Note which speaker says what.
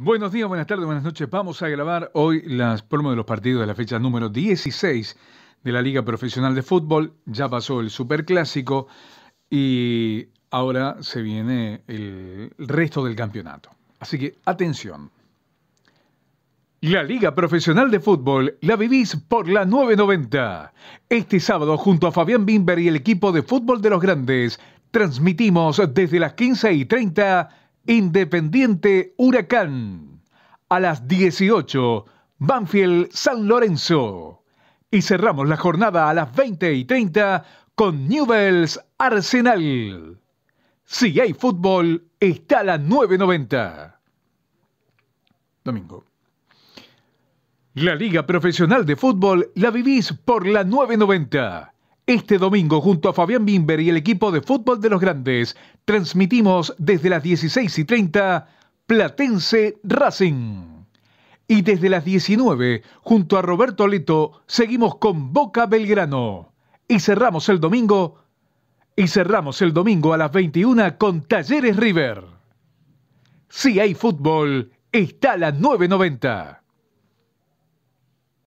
Speaker 1: Buenos días, buenas tardes, buenas noches. Vamos a grabar hoy las promos de los partidos de la fecha número 16 de la Liga Profesional de Fútbol. Ya pasó el Superclásico y ahora se viene el resto del campeonato. Así que atención. La Liga Profesional de Fútbol la vivís por la 990. Este sábado, junto a Fabián Bimber y el equipo de fútbol de los grandes, transmitimos desde las 15 y 30 Independiente Huracán. A las 18, Banfield San Lorenzo. Y cerramos la jornada a las 20 y 30 con Newells Arsenal. Si hay fútbol, está a las 9.90. Domingo. La Liga Profesional de Fútbol la vivís por la 990. Este domingo, junto a Fabián Bimber y el equipo de fútbol de los grandes, transmitimos desde las 16 y 30 Platense Racing. Y desde las 19, junto a Roberto Leto, seguimos con Boca Belgrano. Y cerramos el domingo. Y cerramos el domingo a las 21 con Talleres River. Si hay fútbol, está la 990.